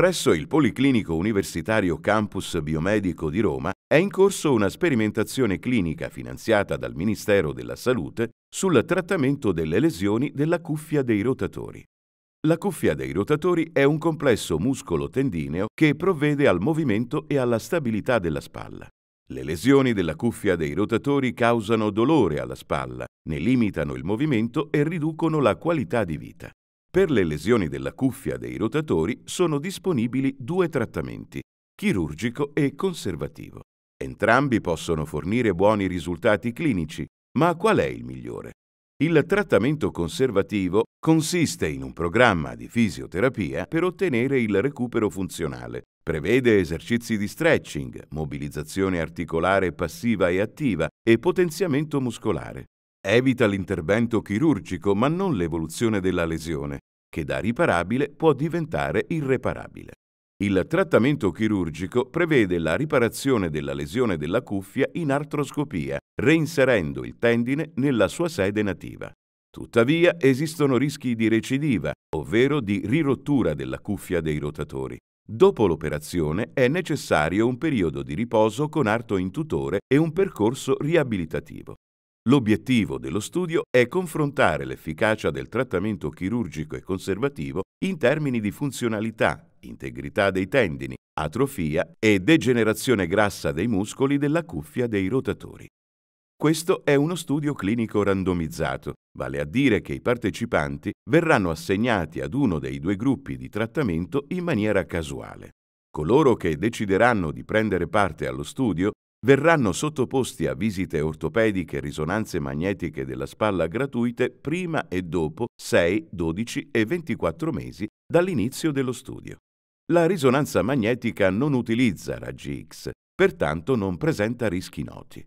Presso il Policlinico Universitario Campus Biomedico di Roma è in corso una sperimentazione clinica finanziata dal Ministero della Salute sul trattamento delle lesioni della cuffia dei rotatori. La cuffia dei rotatori è un complesso muscolo tendineo che provvede al movimento e alla stabilità della spalla. Le lesioni della cuffia dei rotatori causano dolore alla spalla, ne limitano il movimento e riducono la qualità di vita. Per le lesioni della cuffia dei rotatori sono disponibili due trattamenti, chirurgico e conservativo. Entrambi possono fornire buoni risultati clinici, ma qual è il migliore? Il trattamento conservativo consiste in un programma di fisioterapia per ottenere il recupero funzionale. Prevede esercizi di stretching, mobilizzazione articolare passiva e attiva e potenziamento muscolare. Evita l'intervento chirurgico ma non l'evoluzione della lesione, che da riparabile può diventare irreparabile. Il trattamento chirurgico prevede la riparazione della lesione della cuffia in artroscopia, reinserendo il tendine nella sua sede nativa. Tuttavia esistono rischi di recidiva, ovvero di rirottura della cuffia dei rotatori. Dopo l'operazione è necessario un periodo di riposo con arto in tutore e un percorso riabilitativo. L'obiettivo dello studio è confrontare l'efficacia del trattamento chirurgico e conservativo in termini di funzionalità, integrità dei tendini, atrofia e degenerazione grassa dei muscoli della cuffia dei rotatori. Questo è uno studio clinico randomizzato, vale a dire che i partecipanti verranno assegnati ad uno dei due gruppi di trattamento in maniera casuale. Coloro che decideranno di prendere parte allo studio verranno sottoposti a visite ortopediche e risonanze magnetiche della spalla gratuite prima e dopo 6, 12 e 24 mesi dall'inizio dello studio. La risonanza magnetica non utilizza raggi X, pertanto non presenta rischi noti.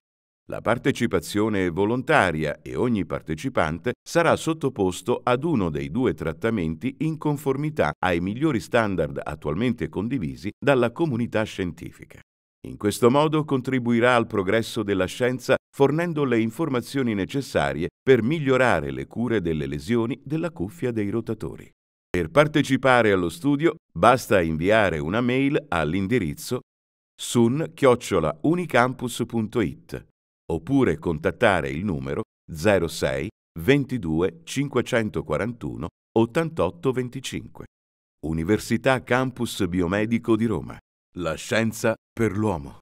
La partecipazione è volontaria e ogni partecipante sarà sottoposto ad uno dei due trattamenti in conformità ai migliori standard attualmente condivisi dalla comunità scientifica. In questo modo contribuirà al progresso della scienza fornendo le informazioni necessarie per migliorare le cure delle lesioni della cuffia dei rotatori. Per partecipare allo studio basta inviare una mail all'indirizzo sun-unicampus.it oppure contattare il numero 06 22 541 8825. Università Campus Biomedico di Roma. La scienza per l'uomo.